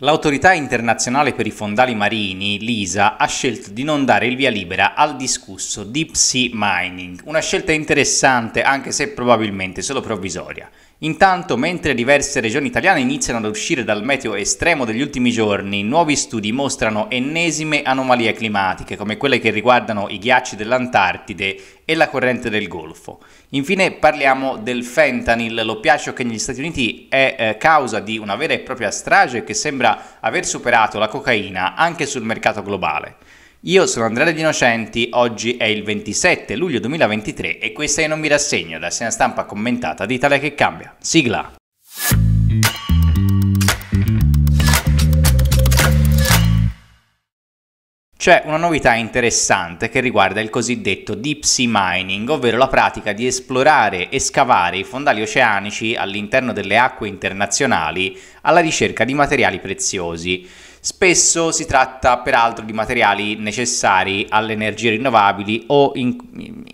L'autorità internazionale per i fondali marini, l'ISA, ha scelto di non dare il via libera al discusso deep sea mining, una scelta interessante anche se probabilmente solo provvisoria. Intanto, mentre diverse regioni italiane iniziano ad uscire dal meteo estremo degli ultimi giorni, nuovi studi mostrano ennesime anomalie climatiche, come quelle che riguardano i ghiacci dell'Antartide e la corrente del Golfo. Infine parliamo del fentanyl, l'oppiaceo che negli Stati Uniti è eh, causa di una vera e propria strage che sembra aver superato la cocaina anche sul mercato globale. Io sono Andrea Di Innocenti, oggi è il 27 luglio 2023 e questa è Non mi rassegno, la segna stampa commentata di Italia che cambia. Sigla! C'è una novità interessante che riguarda il cosiddetto deep sea mining, ovvero la pratica di esplorare e scavare i fondali oceanici all'interno delle acque internazionali alla ricerca di materiali preziosi. Spesso si tratta peraltro di materiali necessari alle energie rinnovabili o in,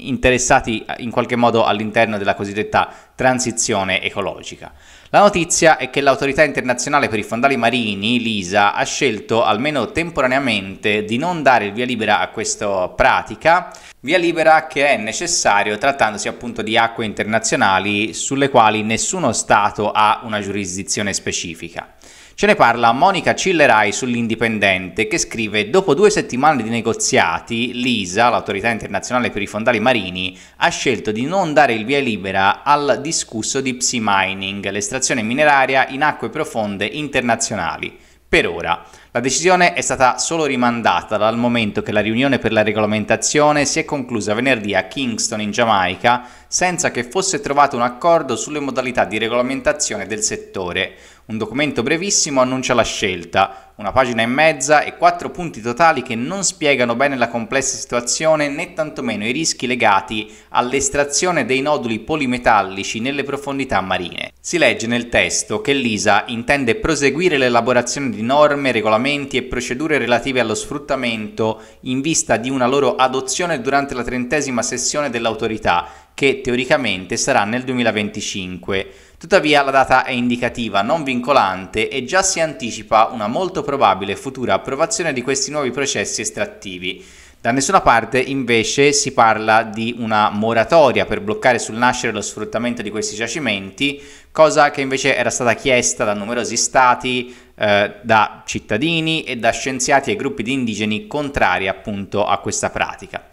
interessati in qualche modo all'interno della cosiddetta transizione ecologica. La notizia è che l'autorità internazionale per i fondali marini, l'ISA, ha scelto almeno temporaneamente di non dare il via libera a questa pratica, via libera che è necessario trattandosi appunto di acque internazionali sulle quali nessuno Stato ha una giurisdizione specifica. Ce ne parla Monica Cillerai sull'Indipendente che scrive dopo due settimane di negoziati l'ISA, l'autorità internazionale per i fondali marini, ha scelto di non dare il via libera al discusso di psi mining, l'estrazione mineraria in acque profonde internazionali. Per ora. La decisione è stata solo rimandata dal momento che la riunione per la regolamentazione si è conclusa venerdì a Kingston in Giamaica senza che fosse trovato un accordo sulle modalità di regolamentazione del settore, un documento brevissimo annuncia la scelta, una pagina e mezza e quattro punti totali che non spiegano bene la complessa situazione né tantomeno i rischi legati all'estrazione dei noduli polimetallici nelle profondità marine. Si legge nel testo che l'ISA intende proseguire l'elaborazione di norme, regolamenti e procedure relative allo sfruttamento in vista di una loro adozione durante la trentesima sessione dell'autorità che teoricamente sarà nel 2025. Tuttavia la data è indicativa, non vincolante e già si anticipa una molto probabile futura approvazione di questi nuovi processi estrattivi. Da nessuna parte invece si parla di una moratoria per bloccare sul nascere lo sfruttamento di questi giacimenti, cosa che invece era stata chiesta da numerosi stati, eh, da cittadini e da scienziati e gruppi di indigeni contrari appunto a questa pratica.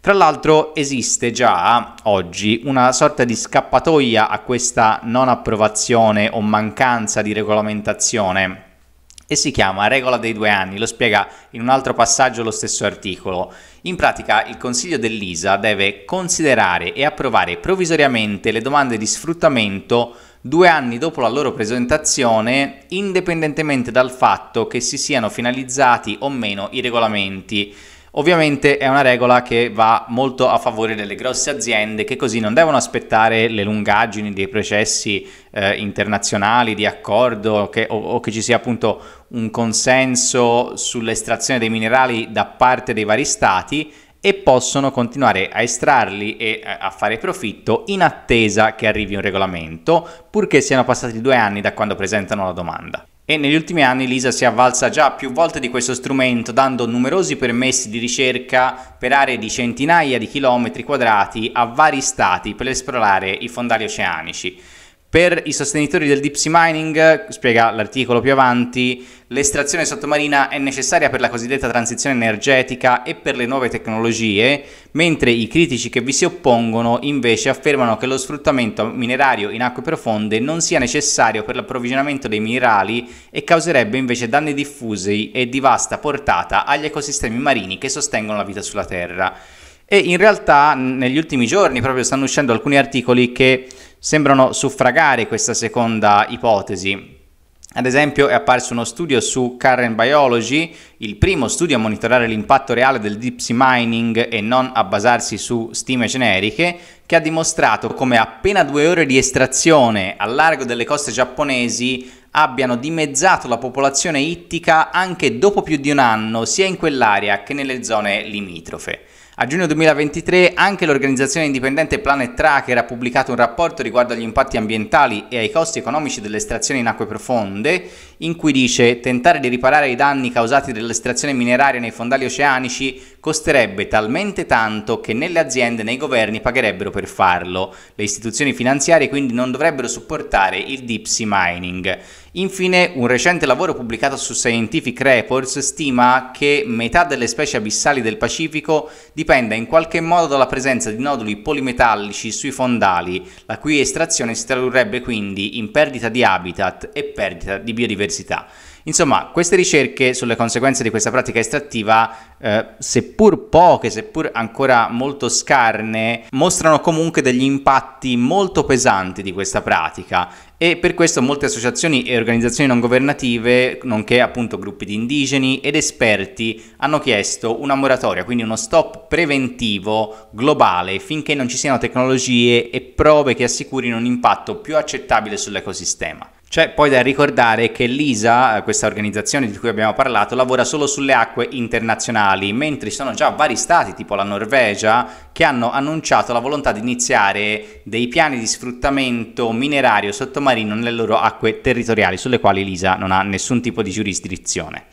Tra l'altro esiste già oggi una sorta di scappatoia a questa non approvazione o mancanza di regolamentazione e si chiama regola dei due anni, lo spiega in un altro passaggio lo stesso articolo. In pratica il Consiglio dell'ISA deve considerare e approvare provvisoriamente le domande di sfruttamento due anni dopo la loro presentazione, indipendentemente dal fatto che si siano finalizzati o meno i regolamenti Ovviamente è una regola che va molto a favore delle grosse aziende che così non devono aspettare le lungaggini dei processi eh, internazionali di accordo che, o, o che ci sia appunto un consenso sull'estrazione dei minerali da parte dei vari stati e possono continuare a estrarli e eh, a fare profitto in attesa che arrivi un regolamento, purché siano passati due anni da quando presentano la domanda e negli ultimi anni l'ISA si è avvalsa già più volte di questo strumento dando numerosi permessi di ricerca per aree di centinaia di chilometri quadrati a vari stati per esplorare i fondali oceanici. Per i sostenitori del deep sea mining, spiega l'articolo più avanti, l'estrazione sottomarina è necessaria per la cosiddetta transizione energetica e per le nuove tecnologie, mentre i critici che vi si oppongono invece affermano che lo sfruttamento minerario in acque profonde non sia necessario per l'approvvigionamento dei minerali e causerebbe invece danni diffusi e di vasta portata agli ecosistemi marini che sostengono la vita sulla Terra. E in realtà negli ultimi giorni proprio stanno uscendo alcuni articoli che sembrano suffragare questa seconda ipotesi. Ad esempio è apparso uno studio su Current Biology, il primo studio a monitorare l'impatto reale del deep sea mining e non a basarsi su stime generiche, che ha dimostrato come appena due ore di estrazione al largo delle coste giapponesi abbiano dimezzato la popolazione ittica anche dopo più di un anno, sia in quell'area che nelle zone limitrofe. A giugno 2023 anche l'organizzazione indipendente Planet Tracker ha pubblicato un rapporto riguardo agli impatti ambientali e ai costi economici dell'estrazione in acque profonde in cui dice tentare di riparare i danni causati dall'estrazione mineraria nei fondali oceanici costerebbe talmente tanto che né le aziende né i governi pagherebbero per farlo. Le istituzioni finanziarie quindi non dovrebbero supportare il deep sea mining. Infine, un recente lavoro pubblicato su Scientific Reports stima che metà delle specie abissali del Pacifico dipenda in qualche modo dalla presenza di noduli polimetallici sui fondali, la cui estrazione si tradurrebbe quindi in perdita di habitat e perdita di biodiversità biodiversità. Insomma, queste ricerche sulle conseguenze di questa pratica estrattiva, eh, seppur poche, seppur ancora molto scarne, mostrano comunque degli impatti molto pesanti di questa pratica e per questo molte associazioni e organizzazioni non governative, nonché appunto gruppi di indigeni ed esperti, hanno chiesto una moratoria, quindi uno stop preventivo globale finché non ci siano tecnologie e prove che assicurino un impatto più accettabile sull'ecosistema. C'è poi da ricordare che l'ISA, questa organizzazione di cui abbiamo parlato, lavora solo sulle acque internazionali, mentre sono già vari stati, tipo la Norvegia, che hanno annunciato la volontà di iniziare dei piani di sfruttamento minerario sottomarino nelle loro acque territoriali, sulle quali l'ISA non ha nessun tipo di giurisdizione.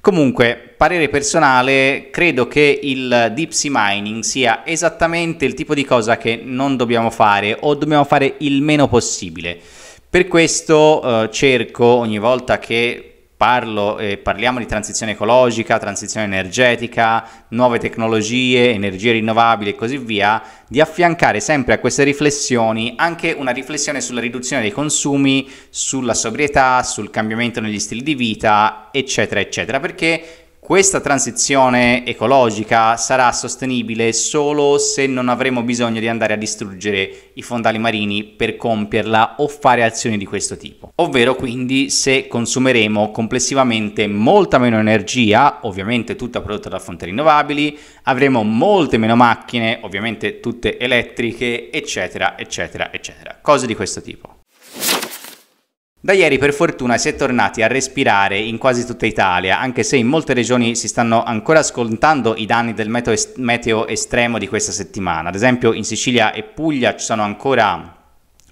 Comunque, parere personale, credo che il deep sea mining sia esattamente il tipo di cosa che non dobbiamo fare o dobbiamo fare il meno possibile per questo eh, cerco ogni volta che parlo e eh, parliamo di transizione ecologica, transizione energetica, nuove tecnologie, energie rinnovabili e così via, di affiancare sempre a queste riflessioni anche una riflessione sulla riduzione dei consumi, sulla sobrietà, sul cambiamento negli stili di vita, eccetera, eccetera, perché questa transizione ecologica sarà sostenibile solo se non avremo bisogno di andare a distruggere i fondali marini per compierla o fare azioni di questo tipo. Ovvero quindi se consumeremo complessivamente molta meno energia, ovviamente tutta prodotta da fonti rinnovabili, avremo molte meno macchine, ovviamente tutte elettriche, eccetera, eccetera, eccetera. Cose di questo tipo. Da ieri per fortuna si è tornati a respirare in quasi tutta Italia, anche se in molte regioni si stanno ancora scontando i danni del meteo, est- meteo estremo di questa settimana. Ad esempio in Sicilia e Puglia ci sono ancora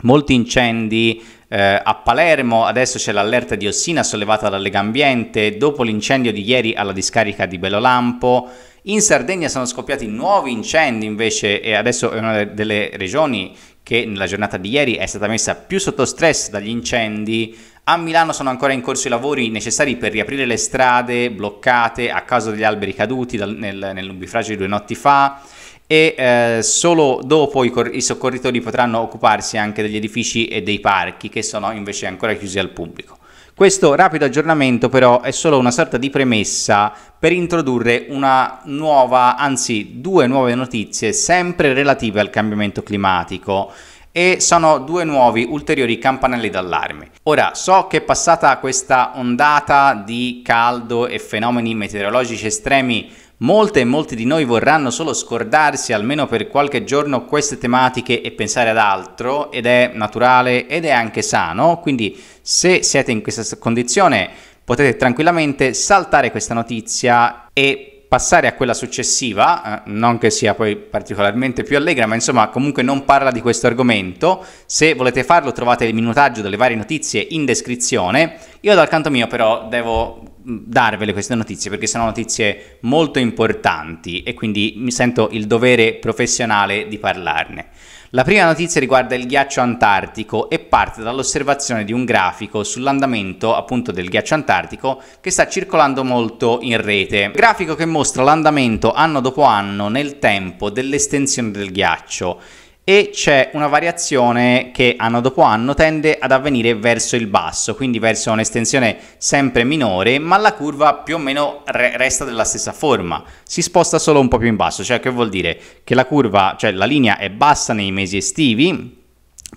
molti incendi. Eh, a Palermo adesso c'è l'allerta di Ossina sollevata da Legambiente dopo l'incendio di ieri alla discarica di Belolampo. In Sardegna sono scoppiati nuovi incendi invece e adesso è una delle regioni che nella giornata di ieri è stata messa più sotto stress dagli incendi. A Milano sono ancora in corso i lavori necessari per riaprire le strade bloccate a causa degli alberi caduti dal, nel, nell'umbifragio di due notti fa e eh, solo dopo i, cor- i soccorritori potranno occuparsi anche degli edifici e dei parchi che sono invece ancora chiusi al pubblico. Questo rapido aggiornamento però è solo una sorta di premessa per introdurre una nuova, anzi due nuove notizie sempre relative al cambiamento climatico e sono due nuovi ulteriori campanelli d'allarme. Ora so che passata questa ondata di caldo e fenomeni meteorologici estremi Molte e molti di noi vorranno solo scordarsi almeno per qualche giorno queste tematiche e pensare ad altro ed è naturale ed è anche sano, quindi se siete in questa condizione potete tranquillamente saltare questa notizia e passare a quella successiva, eh, non che sia poi particolarmente più allegra, ma insomma comunque non parla di questo argomento. Se volete farlo trovate il minutaggio delle varie notizie in descrizione. Io dal canto mio però devo mm, darvele queste notizie perché sono notizie molto importanti e quindi mi sento il dovere professionale di parlarne. La prima notizia riguarda il ghiaccio antartico e parte dall'osservazione di un grafico sull'andamento appunto del ghiaccio antartico che sta circolando molto in rete. Grafico che mostra l'andamento anno dopo anno nel tempo dell'estensione del ghiaccio e c'è una variazione che anno dopo anno tende ad avvenire verso il basso, quindi verso un'estensione sempre minore, ma la curva più o meno re- resta della stessa forma, si sposta solo un po' più in basso, cioè che vuol dire che la curva, cioè la linea è bassa nei mesi estivi,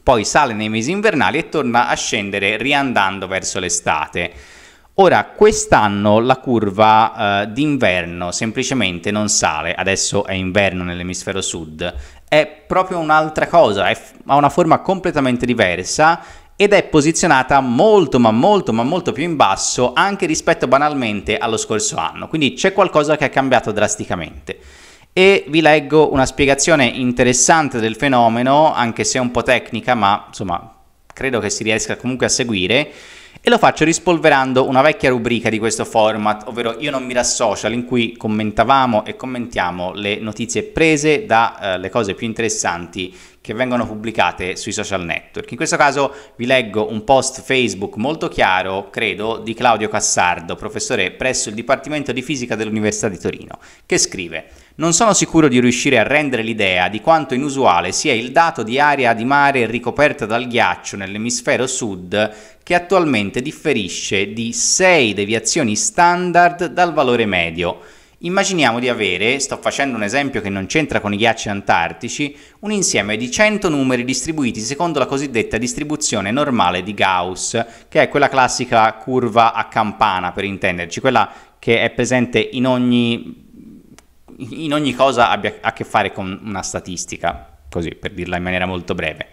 poi sale nei mesi invernali e torna a scendere riandando verso l'estate. Ora, quest'anno la curva eh, d'inverno semplicemente non sale, adesso è inverno nell'emisfero sud è proprio un'altra cosa, è, ha una forma completamente diversa ed è posizionata molto ma molto ma molto più in basso anche rispetto banalmente allo scorso anno, quindi c'è qualcosa che è cambiato drasticamente. E vi leggo una spiegazione interessante del fenomeno, anche se un po' tecnica, ma insomma credo che si riesca comunque a seguire e lo faccio rispolverando una vecchia rubrica di questo format, ovvero Io non mi social, in cui commentavamo e commentiamo le notizie prese dalle eh, cose più interessanti che vengono pubblicate sui social network. In questo caso vi leggo un post Facebook molto chiaro, credo, di Claudio Cassardo, professore presso il Dipartimento di Fisica dell'Università di Torino, che scrive non sono sicuro di riuscire a rendere l'idea di quanto inusuale sia il dato di area di mare ricoperta dal ghiaccio nell'emisfero sud che attualmente differisce di 6 deviazioni standard dal valore medio. Immaginiamo di avere, sto facendo un esempio che non c'entra con i ghiacci antartici, un insieme di 100 numeri distribuiti secondo la cosiddetta distribuzione normale di Gauss, che è quella classica curva a campana per intenderci, quella che è presente in ogni in ogni cosa abbia a che fare con una statistica, così per dirla in maniera molto breve.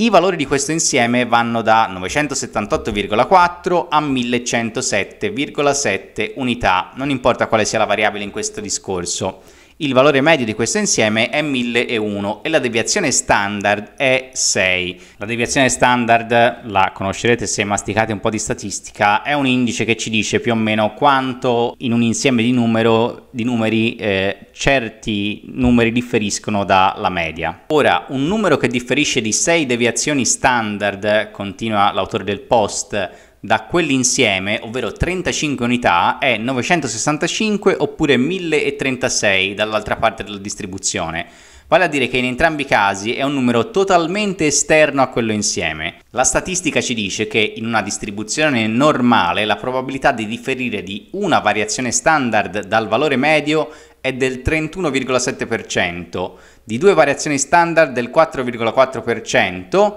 I valori di questo insieme vanno da 978,4 a 1107,7 unità, non importa quale sia la variabile in questo discorso. Il valore medio di questo insieme è 1001 e la deviazione standard è 6. La deviazione standard, la conoscerete se masticate un po' di statistica, è un indice che ci dice più o meno quanto in un insieme di, numero, di numeri eh, certi numeri differiscono dalla media. Ora, un numero che differisce di 6 deviazioni standard, continua l'autore del post, da quell'insieme, ovvero 35 unità, è 965 oppure 1036 dall'altra parte della distribuzione. Vale a dire che in entrambi i casi è un numero totalmente esterno a quello insieme. La statistica ci dice che in una distribuzione normale la probabilità di differire di una variazione standard dal valore medio è del 31,7%, di due variazioni standard del 4,4%,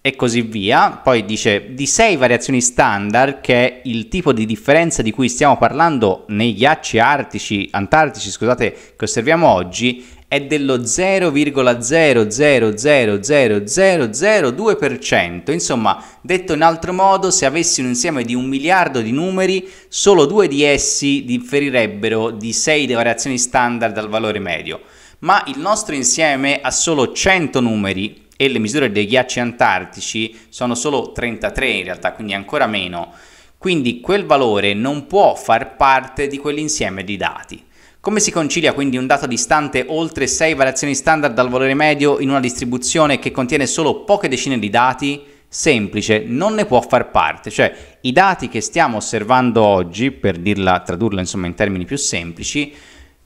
e così via. Poi dice di 6 variazioni standard, che è il tipo di differenza di cui stiamo parlando nei ghiacci artici, antartici, scusate, che osserviamo oggi, è dello 0,0000002%. Insomma, detto in altro modo, se avessi un insieme di un miliardo di numeri, solo due di essi differirebbero di 6 variazioni standard dal valore medio. Ma il nostro insieme ha solo 100 numeri, e le misure dei ghiacci antartici sono solo 33 in realtà, quindi ancora meno. Quindi quel valore non può far parte di quell'insieme di dati. Come si concilia quindi un dato distante oltre 6 variazioni standard dal valore medio in una distribuzione che contiene solo poche decine di dati? Semplice, non ne può far parte, cioè i dati che stiamo osservando oggi, per dirla, tradurla insomma in termini più semplici,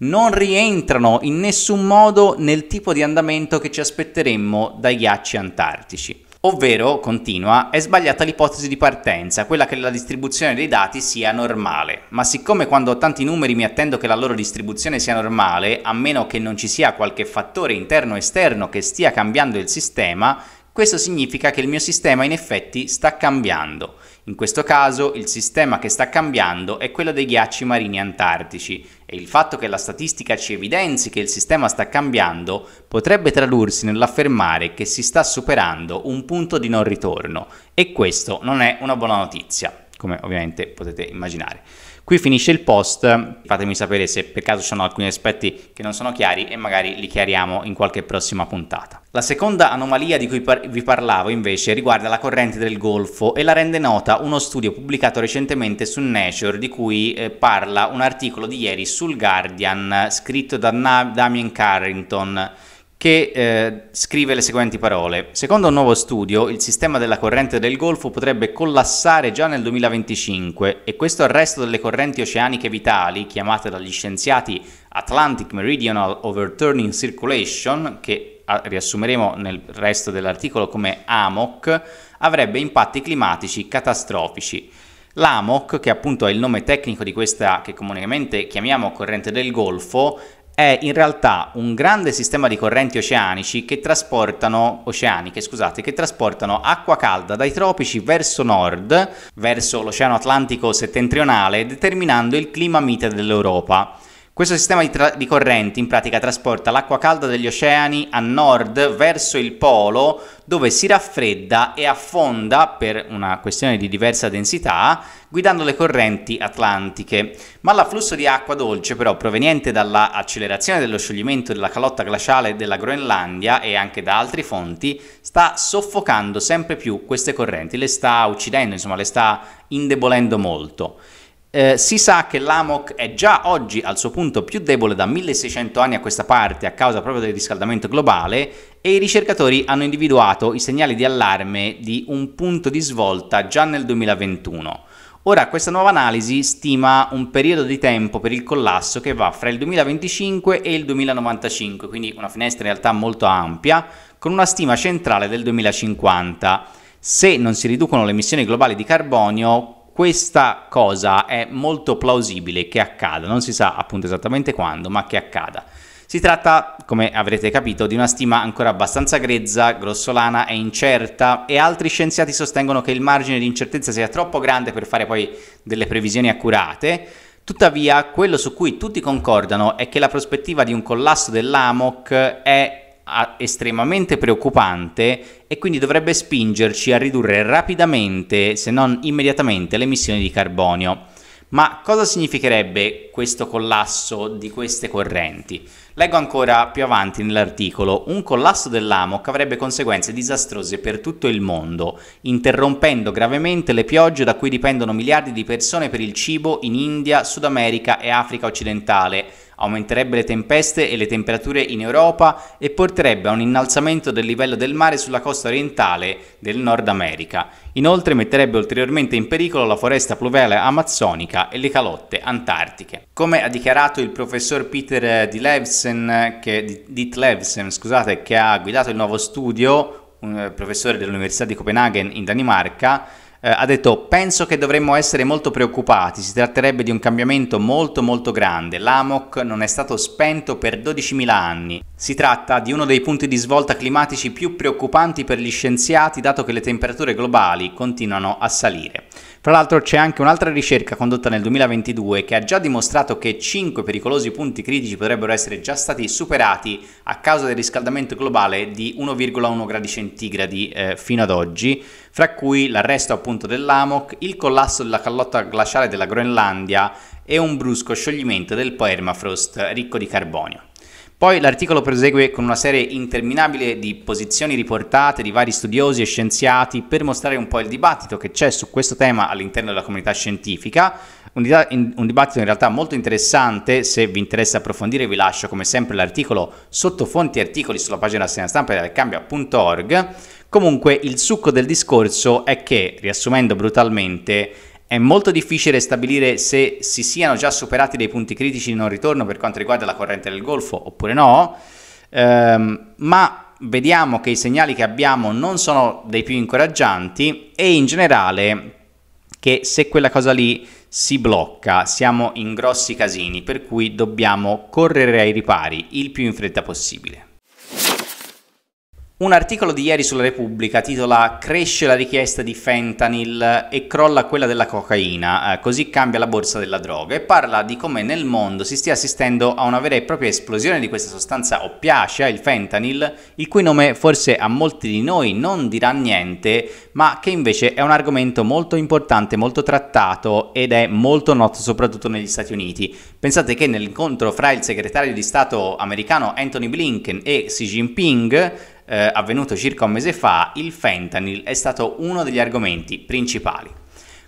non rientrano in nessun modo nel tipo di andamento che ci aspetteremmo dai ghiacci antartici. Ovvero, continua, è sbagliata l'ipotesi di partenza, quella che la distribuzione dei dati sia normale. Ma siccome quando ho tanti numeri mi attendo che la loro distribuzione sia normale, a meno che non ci sia qualche fattore interno o esterno che stia cambiando il sistema, questo significa che il mio sistema in effetti sta cambiando. In questo caso il sistema che sta cambiando è quello dei ghiacci marini antartici e il fatto che la statistica ci evidenzi che il sistema sta cambiando potrebbe tradursi nell'affermare che si sta superando un punto di non ritorno e questo non è una buona notizia, come ovviamente potete immaginare. Qui finisce il post, fatemi sapere se per caso ci sono alcuni aspetti che non sono chiari e magari li chiariamo in qualche prossima puntata. La seconda anomalia di cui par vi parlavo invece riguarda la corrente del Golfo e la rende nota uno studio pubblicato recentemente su Nature di cui eh, parla un articolo di ieri sul Guardian scritto da Na Damien Carrington che eh, scrive le seguenti parole. Secondo un nuovo studio, il sistema della corrente del Golfo potrebbe collassare già nel 2025 e questo arresto delle correnti oceaniche vitali, chiamate dagli scienziati Atlantic Meridional Overturning Circulation, che ah, riassumeremo nel resto dell'articolo come AMOC, avrebbe impatti climatici catastrofici. L'AMOC, che appunto è il nome tecnico di questa che comunemente chiamiamo corrente del Golfo, è in realtà un grande sistema di correnti oceanici che trasportano, oceaniche, scusate, che trasportano acqua calda dai tropici verso nord, verso l'Oceano Atlantico settentrionale, determinando il clima mite dell'Europa. Questo sistema di, tra- di, correnti in pratica trasporta l'acqua calda degli oceani a nord verso il polo dove si raffredda e affonda per una questione di diversa densità guidando le correnti atlantiche. Ma l'afflusso di acqua dolce però proveniente dall'accelerazione dello scioglimento della calotta glaciale della Groenlandia e anche da altre fonti sta soffocando sempre più queste correnti, le sta uccidendo, insomma le sta indebolendo molto eh, si sa che l'AMOC è già oggi al suo punto più debole da 1600 anni a questa parte a causa proprio del riscaldamento globale e i ricercatori hanno individuato i segnali di allarme di un punto di svolta già nel 2021. Ora questa nuova analisi stima un periodo di tempo per il collasso che va fra il 2025 e il 2095, quindi una finestra in realtà molto ampia, con una stima centrale del 2050. Se non si riducono le emissioni globali di carbonio, questa cosa è molto plausibile che accada, non si sa appunto esattamente quando, ma che accada. Si tratta, come avrete capito, di una stima ancora abbastanza grezza, grossolana e incerta e altri scienziati sostengono che il margine di incertezza sia troppo grande per fare poi delle previsioni accurate. Tuttavia, quello su cui tutti concordano è che la prospettiva di un collasso dell'AMOC è estremamente preoccupante e quindi dovrebbe spingerci a ridurre rapidamente, se non immediatamente, le emissioni di carbonio. Ma cosa significherebbe questo collasso di queste correnti? Leggo ancora più avanti nell'articolo, un collasso dell'AMOC avrebbe conseguenze disastrose per tutto il mondo, interrompendo gravemente le piogge da cui dipendono miliardi di persone per il cibo in India, Sud America e Africa occidentale, aumenterebbe le tempeste e le temperature in Europa e porterebbe a un innalzamento del livello del mare sulla costa orientale del Nord America. Inoltre metterebbe ulteriormente in pericolo la foresta pluviale amazzonica e le calotte antartiche. Come ha dichiarato il professor Peter eh, Levsen, che, Ditt Levsen, scusate, che ha guidato il nuovo studio, un eh, professore dell'Università di Copenaghen in Danimarca, eh, ha detto penso che dovremmo essere molto preoccupati, si tratterebbe di un cambiamento molto molto grande, l'AMOC non è stato spento per 12.000 anni, si tratta di uno dei punti di svolta climatici più preoccupanti per gli scienziati dato che le temperature globali continuano a salire. Tra l'altro c'è anche un'altra ricerca condotta nel 2022 che ha già dimostrato che 5 pericolosi punti critici potrebbero essere già stati superati a causa del riscaldamento globale di 1,1 gradi centigradi eh, fino ad oggi, fra cui l'arresto appunto dell'AMOC, il collasso della calotta glaciale della Groenlandia e un brusco scioglimento del permafrost ricco di carbonio. Poi l'articolo prosegue con una serie interminabile di posizioni riportate di vari studiosi e scienziati per mostrare un po' il dibattito che c'è su questo tema all'interno della comunità scientifica, un, dibattito in realtà molto interessante, se vi interessa approfondire vi lascio come sempre l'articolo sotto fonti e articoli sulla pagina segna stampa di cambia.org. Comunque il succo del discorso è che, riassumendo brutalmente, è molto difficile stabilire se si siano già superati dei punti critici di non ritorno per quanto riguarda la corrente del Golfo oppure no, ehm, ma vediamo che i segnali che abbiamo non sono dei più incoraggianti e in generale che se quella cosa lì si blocca siamo in grossi casini per cui dobbiamo correre ai ripari il più in fretta possibile. Un articolo di ieri sulla Repubblica titola Cresce la richiesta di fentanyl e crolla quella della cocaina, eh, così cambia la borsa della droga e parla di come nel mondo si stia assistendo a una vera e propria esplosione di questa sostanza oppiacea, il fentanyl, il cui nome forse a molti di noi non dirà niente, ma che invece è un argomento molto importante, molto trattato ed è molto noto soprattutto negli Stati Uniti. Pensate che nell'incontro fra il segretario di Stato americano Anthony Blinken e Xi Jinping eh, avvenuto circa un mese fa, il fentanyl è stato uno degli argomenti principali.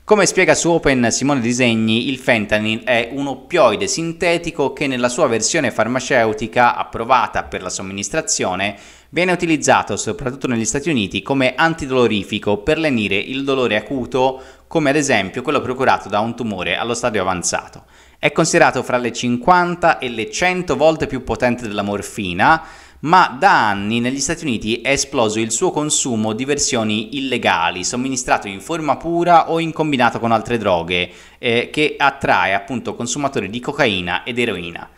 Come spiega su Open Simone Disegni, il fentanyl è un oppioide sintetico che nella sua versione farmaceutica approvata per la somministrazione viene utilizzato soprattutto negli Stati Uniti come antidolorifico per lenire il dolore acuto, come ad esempio quello procurato da un tumore allo stadio avanzato. È considerato fra le 50 e le 100 volte più potente della morfina ma da anni negli Stati Uniti è esploso il suo consumo di versioni illegali, somministrato in forma pura o in combinato con altre droghe, eh, che attrae appunto consumatori di cocaina ed eroina.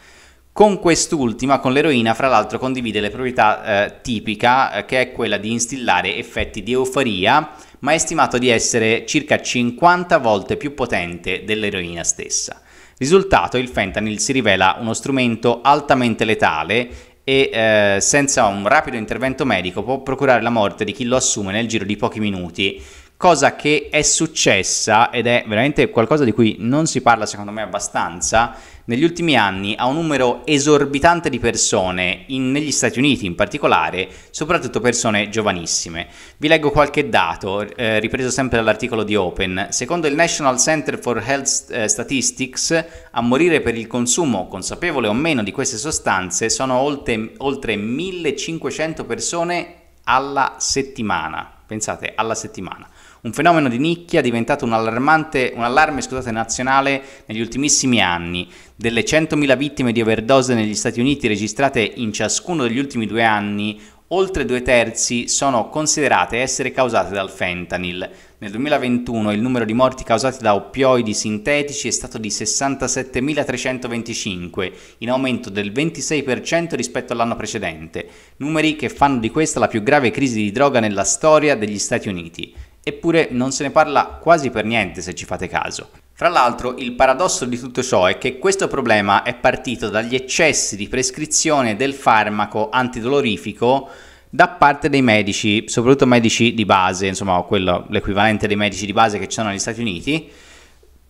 Con quest'ultima, con l'eroina, fra l'altro condivide le proprietà eh, tipica, eh, che è quella di instillare effetti di euforia, ma è stimato di essere circa 50 volte più potente dell'eroina stessa. Risultato, il fentanyl si rivela uno strumento altamente letale e eh, senza un rapido intervento medico può procurare la morte di chi lo assume nel giro di pochi minuti, cosa che è successa ed è veramente qualcosa di cui non si parla secondo me abbastanza negli ultimi anni a un numero esorbitante di persone, in, negli Stati Uniti in particolare, soprattutto persone giovanissime. Vi leggo qualche dato, eh, ripreso sempre dall'articolo di Open. Secondo il National Center for Health eh, Statistics, a morire per il consumo, consapevole o meno, di queste sostanze sono oltre, oltre 1500 persone alla settimana. Pensate, alla settimana un fenomeno di nicchia diventato un, un allarme scusate, nazionale negli ultimissimi anni. Delle 100.000 vittime di overdose negli Stati Uniti registrate in ciascuno degli ultimi due anni, oltre due terzi sono considerate essere causate dal fentanyl. Nel 2021 il numero di morti causate da oppioidi sintetici è stato di 67.325, in aumento del 26% rispetto all'anno precedente, numeri che fanno di questa la più grave crisi di droga nella storia degli Stati Uniti. Eppure non se ne parla quasi per niente se ci fate caso. Fra l'altro il paradosso di tutto ciò è che questo problema è partito dagli eccessi di prescrizione del farmaco antidolorifico da parte dei medici, soprattutto medici di base, insomma quello, l'equivalente dei medici di base che ci sono negli Stati Uniti,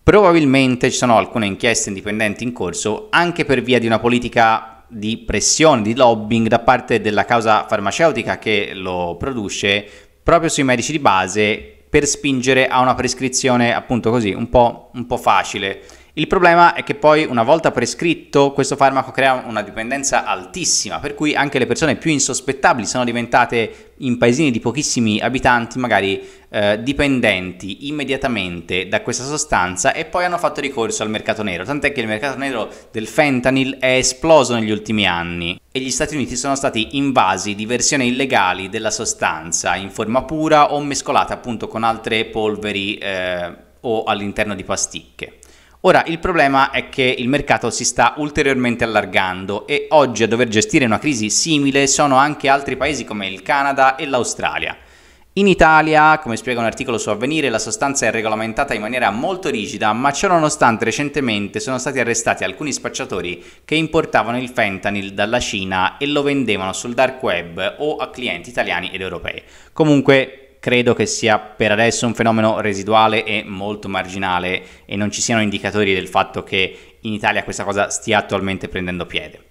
probabilmente ci sono alcune inchieste indipendenti in corso anche per via di una politica di pressione, di lobbying da parte della causa farmaceutica che lo produce proprio sui medici di base per spingere a una prescrizione appunto così un po', un po facile. Il problema è che poi una volta prescritto questo farmaco crea una dipendenza altissima, per cui anche le persone più insospettabili sono diventate in paesini di pochissimi abitanti magari eh, dipendenti immediatamente da questa sostanza e poi hanno fatto ricorso al mercato nero, tant'è che il mercato nero del fentanyl è esploso negli ultimi anni e gli Stati Uniti sono stati invasi di versioni illegali della sostanza in forma pura o mescolata appunto con altre polveri eh, o all'interno di pasticche. Ora il problema è che il mercato si sta ulteriormente allargando e oggi a dover gestire una crisi simile sono anche altri paesi come il Canada e l'Australia. In Italia, come spiega un articolo su Avvenire, la sostanza è regolamentata in maniera molto rigida, ma ciononostante recentemente sono stati arrestati alcuni spacciatori che importavano il fentanyl dalla Cina e lo vendevano sul dark web o a clienti italiani ed europei. Comunque credo che sia per adesso un fenomeno residuale e molto marginale e non ci siano indicatori del fatto che in Italia questa cosa stia attualmente prendendo piede.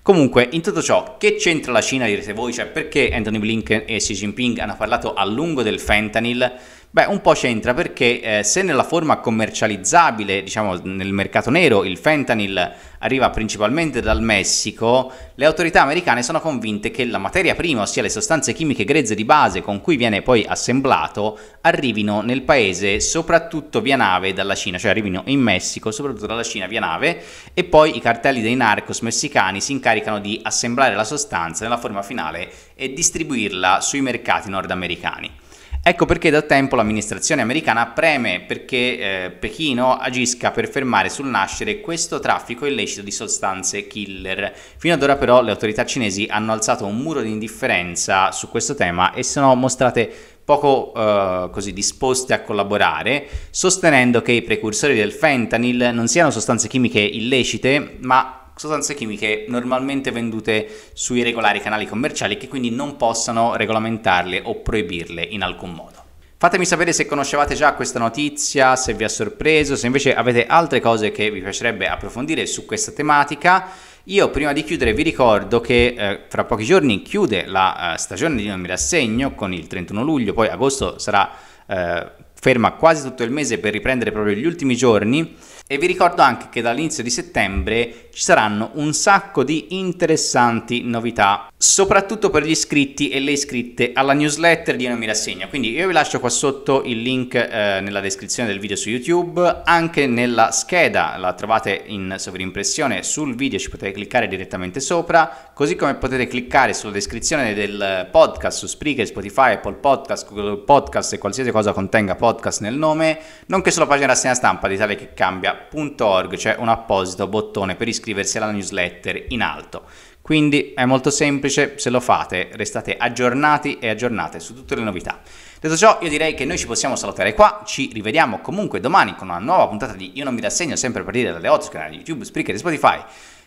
Comunque, in tutto ciò, che c'entra la Cina, direte voi, cioè perché Anthony Blinken e Xi Jinping hanno parlato a lungo del fentanyl? Beh, un po' c'entra perché eh, se nella forma commercializzabile, diciamo nel mercato nero, il fentanyl arriva principalmente dal Messico, le autorità americane sono convinte che la materia prima, ossia le sostanze chimiche grezze di base con cui viene poi assemblato, arrivino nel paese soprattutto via nave dalla Cina, cioè arrivino in Messico soprattutto dalla Cina via nave e poi i cartelli dei narcos messicani si incaricano di assemblare la sostanza nella forma finale e distribuirla sui mercati nordamericani. Ecco perché da tempo l'amministrazione americana preme perché eh, Pechino agisca per fermare sul nascere questo traffico illecito di sostanze killer. Fino ad ora però le autorità cinesi hanno alzato un muro di indifferenza su questo tema e sono mostrate poco eh, così disposte a collaborare, sostenendo che i precursori del fentanyl non siano sostanze chimiche illecite, ma sostanze chimiche normalmente vendute sui regolari canali commerciali che quindi non possano regolamentarle o proibirle in alcun modo. Fatemi sapere se conoscevate già questa notizia, se vi ha sorpreso, se invece avete altre cose che vi piacerebbe approfondire su questa tematica. Io prima di chiudere vi ricordo che eh, fra pochi giorni chiude la eh, stagione di Non mi rassegno con il 31 luglio, poi agosto sarà eh, ferma quasi tutto il mese per riprendere proprio gli ultimi giorni. E vi ricordo anche che dall'inizio di settembre ci saranno un sacco di interessanti novità, soprattutto per gli iscritti e le iscritte alla newsletter di Non mi rassegna. Quindi io vi lascio qua sotto il link eh, nella descrizione del video su YouTube, anche nella scheda, la trovate in sovrimpressione sul video, ci potete cliccare direttamente sopra, così come potete cliccare sulla descrizione del podcast su Spreaker, Spotify, Apple Podcast, Google Podcast e qualsiasi cosa contenga podcast nel nome, nonché sulla pagina rassegna stampa di tale che cambia newsletteraria.org c'è cioè un apposito bottone per iscriversi alla newsletter in alto. Quindi è molto semplice, se lo fate restate aggiornati e aggiornate su tutte le novità. Detto ciò, io direi che noi ci possiamo salutare qua, ci rivediamo comunque domani con una nuova puntata di Io non mi rassegno, sempre a partire dalle 8 su canale YouTube, Spreaker e Spotify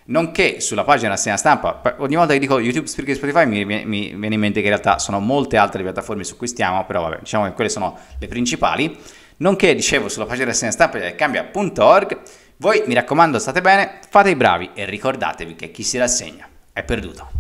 nonché sulla pagina segna stampa. Ogni volta che dico YouTube, Spreaker e Spotify mi, mi, mi, viene in mente che in realtà sono molte altre piattaforme su cui stiamo, però vabbè, diciamo che quelle sono le principali nonché, dicevo, sulla pagina rassegna stampa di cambia.org. Voi, mi raccomando, state bene, fate i bravi e ricordatevi che chi si rassegna è perduto.